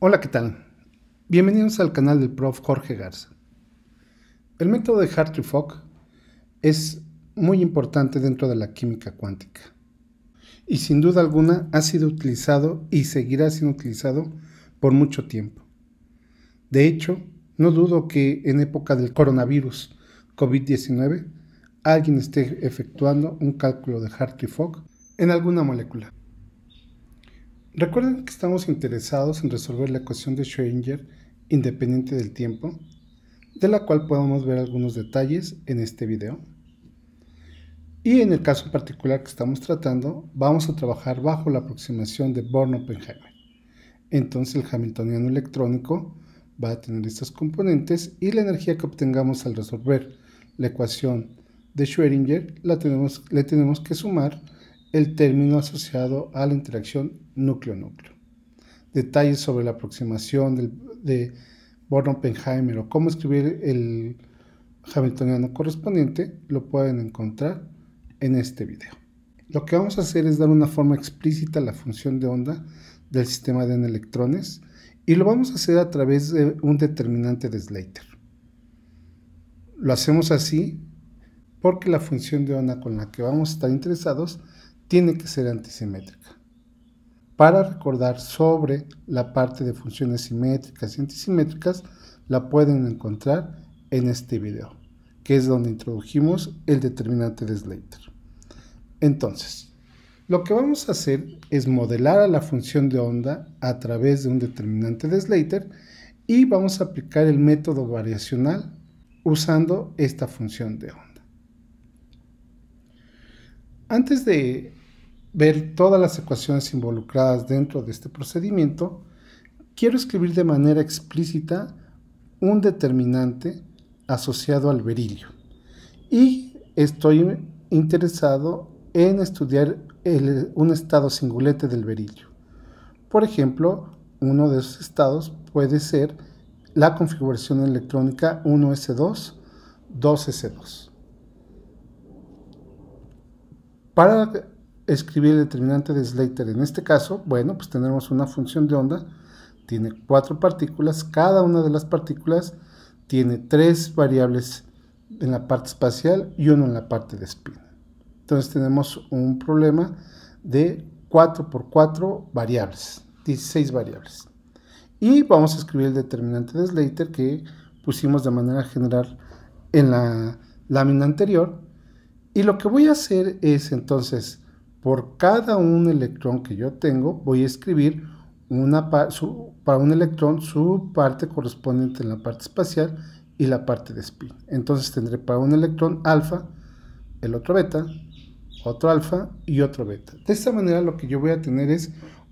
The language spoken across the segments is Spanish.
Hola, ¿qué tal? Bienvenidos al canal del prof Jorge Garza. El método de Hartree-Fock es muy importante dentro de la química cuántica y sin duda alguna ha sido utilizado y seguirá siendo utilizado por mucho tiempo. De hecho, no dudo que en época del coronavirus COVID-19 alguien esté efectuando un cálculo de Hartree-Fock en alguna molécula. Recuerden que estamos interesados en resolver la ecuación de Schrödinger independiente del tiempo, de la cual podemos ver algunos detalles en este video. Y en el caso en particular que estamos tratando, vamos a trabajar bajo la aproximación de Born-Oppenheimer. Entonces el hamiltoniano electrónico va a tener estos componentes y la energía que obtengamos al resolver la ecuación de Schrödinger la tenemos, le tenemos que sumar el término asociado a la interacción núcleo-núcleo. Detalles sobre la aproximación de Born Oppenheimer o cómo escribir el hamiltoniano correspondiente lo pueden encontrar en este video. Lo que vamos a hacer es dar una forma explícita a la función de onda del sistema de electrones y lo vamos a hacer a través de un determinante de Slater. Lo hacemos así porque la función de onda con la que vamos a estar interesados tiene que ser antisimétrica. Para recordar sobre la parte de funciones simétricas y antisimétricas, la pueden encontrar en este video, que es donde introdujimos el determinante de Slater. Entonces, lo que vamos a hacer es modelar a la función de onda a través de un determinante de Slater y vamos a aplicar el método variacional usando esta función de onda. Antes de ver todas las ecuaciones involucradas dentro de este procedimiento, quiero escribir de manera explícita un determinante asociado al berilio. Y estoy interesado en estudiar un estado singulete del berilio. Por ejemplo, uno de esos estados puede ser la configuración electrónica 1S2, 2S2. Para escribir el determinante de Slater. En este caso, bueno, pues tenemos una función de onda, tiene cuatro partículas, cada una de las partículas tiene tres variables en la parte espacial y uno en la parte de espina. Entonces tenemos un problema de 4 por 4 variables, 16 variables. Y vamos a escribir el determinante de Slater que pusimos de manera general en la lámina anterior. Y lo que voy a hacer es entonces por cada un electrón que yo tengo, voy a escribir una para un electrón su parte correspondiente en la parte espacial y la parte de spin. Entonces tendré para un electrón alfa, el otro beta, otro alfa y otro beta. De esta manera lo que yo voy a tener es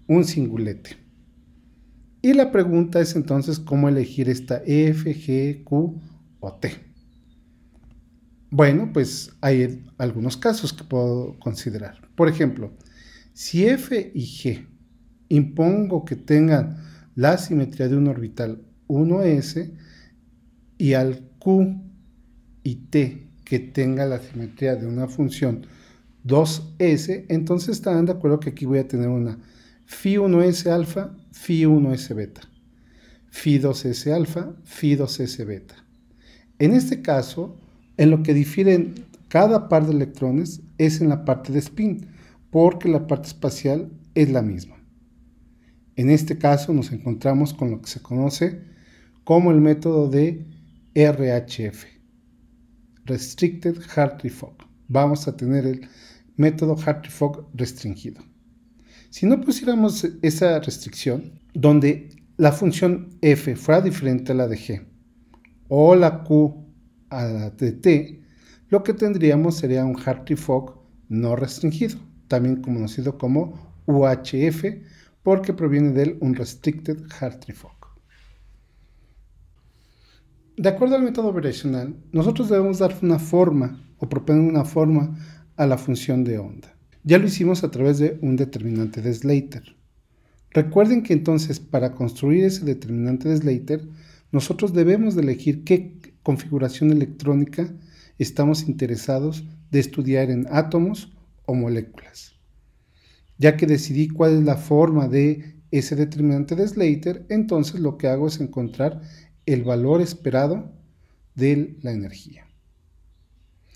un singulete. Y la pregunta es entonces cómo elegir esta F, G, Q o T. Bueno, pues hay algunos casos que puedo considerar. Por ejemplo, si f y g impongo que tengan la simetría de un orbital 1s y al q y t que tenga la simetría de una función 2s, entonces están de acuerdo que aquí voy a tener una phi 1s alfa, phi 1s beta, phi 2s alfa, phi 2s beta. En este caso, en lo que difieren cada par de electrones es en la parte de spin, porque la parte espacial es la misma. En este caso nos encontramos con lo que se conoce como el método de RHF, Restricted Hartree-Fock. Vamos a tener el método Hartree-Fock restringido. Si no pusiéramos esa restricción, donde la función f fuera diferente a la de g, o la q a T, lo que tendríamos sería un Hartree-Fock no restringido, también conocido como UHF, porque proviene del Unrestricted Hartree-Fock. De acuerdo al método operacional, nosotros debemos dar una forma o proponer una forma a la función de onda. Ya lo hicimos a través de un determinante de Slater. Recuerden que entonces para construir ese determinante de Slater nosotros debemos de elegir qué configuración electrónica estamos interesados de estudiar en átomos o moléculas. Ya que decidí cuál es la forma de ese determinante de Slater, entonces lo que hago es encontrar el valor esperado de la energía.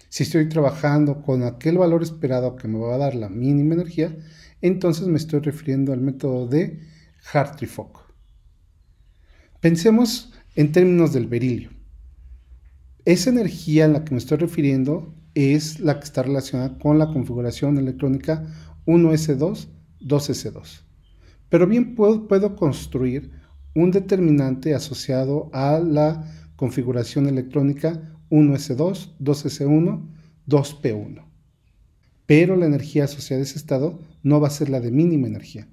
Si estoy trabajando con aquel valor esperado que me va a dar la mínima energía, entonces me estoy refiriendo al método de Hartree-Fock. Pensemos en términos del berilio. Esa energía a la que me estoy refiriendo es la que está relacionada con la configuración electrónica 1S2, 2S2. Pero bien puedo, construir un determinante asociado a la configuración electrónica 1S2, 2S1, 2P1. Pero la energía asociada a ese estado no va a ser la de mínima energía.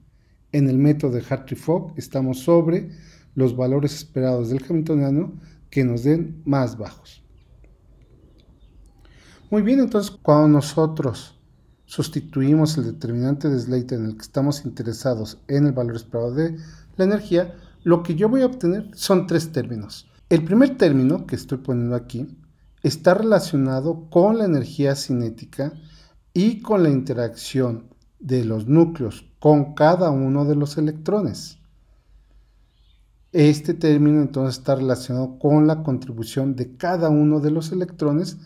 En el método de Hartree-Fock estamos sobre los valores esperados del hamiltoniano que nos den más bajos. Muy bien, entonces cuando nosotros sustituimos el determinante de Slater en el que estamos interesados en el valor esperado de la energía, lo que yo voy a obtener son tres términos. El primer término que estoy poniendo aquí está relacionado con la energía cinética y con la interacción de los núcleos con cada uno de los electrones. Este término entonces está relacionado con la contribución de cada uno de los electrones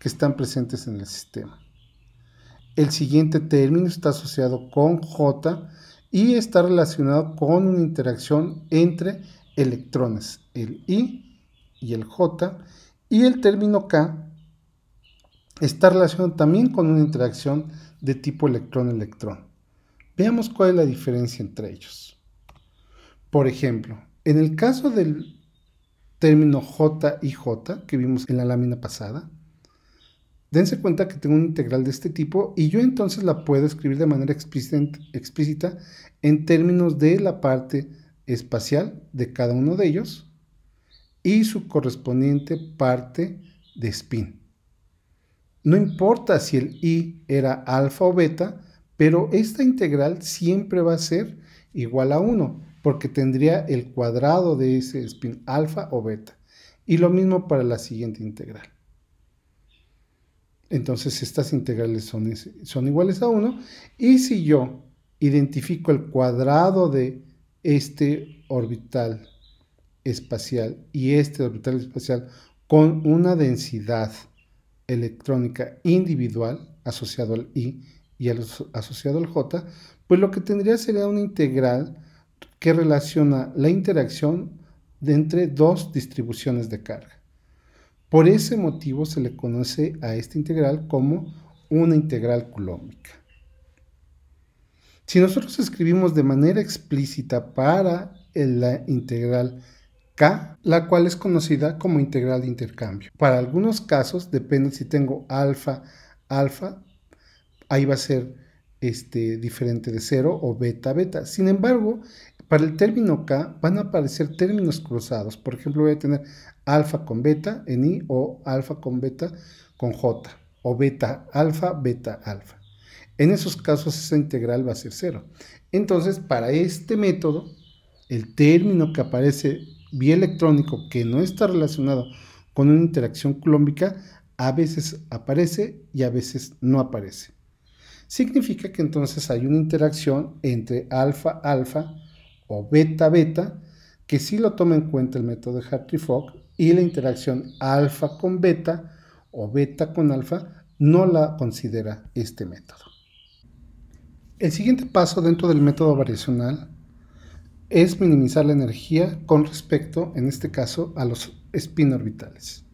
que están presentes en el sistema. El siguiente término está asociado con J y está relacionado con una interacción entre electrones, el I y el J. Y el término K está relacionado también con una interacción de tipo electrón-electrón. Veamos cuál es la diferencia entre ellos. Por ejemplo, en el caso del término J y J que vimos en la lámina pasada, dense cuenta que tengo una integral de este tipo y yo entonces la puedo escribir de manera explícita en términos de la parte espacial de cada uno de ellos y su correspondiente parte de spin. No importa si el i era alfa o beta, pero esta integral siempre va a ser igual a 1 porque tendría el cuadrado de ese spin alfa o beta. Y lo mismo para la siguiente integral. Entonces estas integrales son, son iguales a 1. Y si yo identifico el cuadrado de este orbital espacial y este orbital espacial con una densidad electrónica individual asociado al I y al, asociado al J, pues lo que tendría sería una integral que relaciona la interacción de entre dos distribuciones de carga. Por ese motivo se le conoce a esta integral como una integral colómica. Si nosotros escribimos de manera explícita para la integral K, la cual es conocida como integral de intercambio. Para algunos casos, depende si tengo alfa, alfa, ahí va a ser este, diferente de cero o beta beta. Sin embargo, para el término K van a aparecer términos cruzados. Por ejemplo, voy a tener alfa con beta en I o alfa con beta con J o beta alfa, beta alfa. En esos casos esa integral va a ser cero. Entonces, para este método, el término que aparece vía electrónico que no está relacionado con una interacción colómbica, a veces aparece y a veces no aparece significa que entonces hay una interacción entre alfa-alfa o beta-beta, que sí lo toma en cuenta el método de Hartree-Fock, y la interacción alfa con beta o beta con alfa no la considera este método. El siguiente paso dentro del método variacional es minimizar la energía con respecto, en este caso, a los spin orbitales.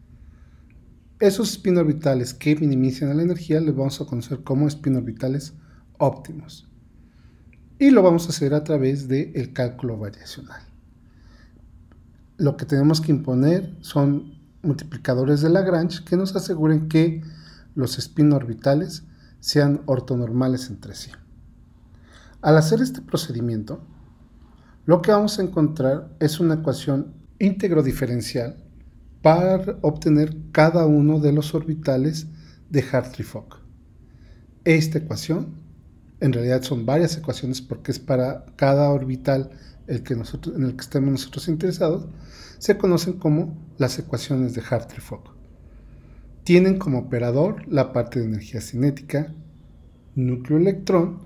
Esos spin orbitales que minimizan la energía los vamos a conocer como spin orbitales óptimos. Y lo vamos a hacer a través del cálculo variacional. Lo que tenemos que imponer son multiplicadores de Lagrange que nos aseguren que los spin orbitales sean ortonormales entre sí. Al hacer este procedimiento, lo que vamos a encontrar es una ecuación íntegro diferencial para obtener cada uno de los orbitales de Hartree-Fock. Esta ecuación, en realidad son varias ecuaciones porque es para cada orbital el que nosotros, en el que estamos nosotros interesados, se conocen como las ecuaciones de Hartree-Fock. Tienen como operador la parte de energía cinética, núcleo-electrón,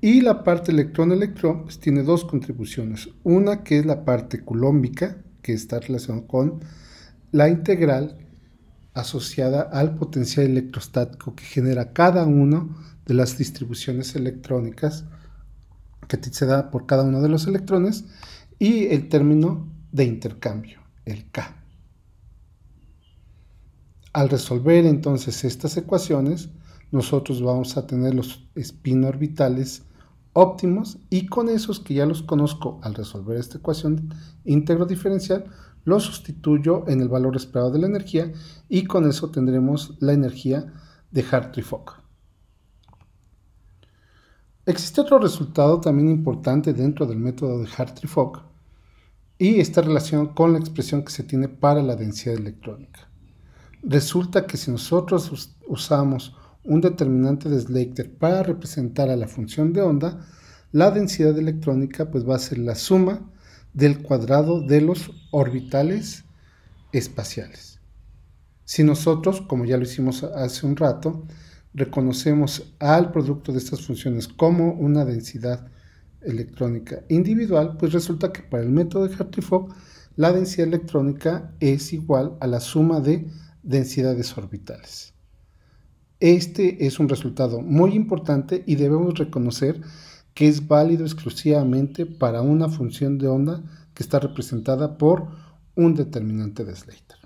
y la parte electrón-electrón pues, tiene dos contribuciones. Una que es la parte culómbica, que está relacionada con la integral asociada al potencial electrostático que genera cada una de las distribuciones electrónicas que se da por cada uno de los electrones y el término de intercambio, el K. Al resolver entonces estas ecuaciones, nosotros vamos a tener los spin orbitales óptimos y con esos que ya los conozco al resolver esta ecuación íntegro diferencial, lo sustituyo en el valor esperado de la energía y con eso tendremos la energía de Hartree-Fock. Existe otro resultado también importante dentro del método de Hartree-Fock y está relación con la expresión que se tiene para la densidad electrónica. Resulta que si nosotros usamos un determinante de Slater para representar a la función de onda, la densidad electrónica pues va a ser la suma del cuadrado de los orbitales espaciales. Si nosotros, como ya lo hicimos hace un rato, reconocemos al producto de estas funciones como una densidad electrónica individual, pues resulta que para el método de Hartree-Fock la densidad electrónica es igual a la suma de densidades orbitales. Este es un resultado muy importante y debemos reconocer que es válido exclusivamente para una función de onda que está representada por un determinante de Slater.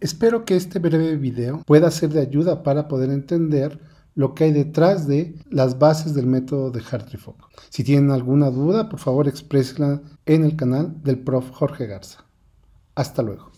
Espero que este breve video pueda ser de ayuda para poder entender lo que hay detrás de las bases del método de Hartree-Fock. Si tienen alguna duda, por favor exprésela en el canal del prof Jorge Garza. Hasta luego.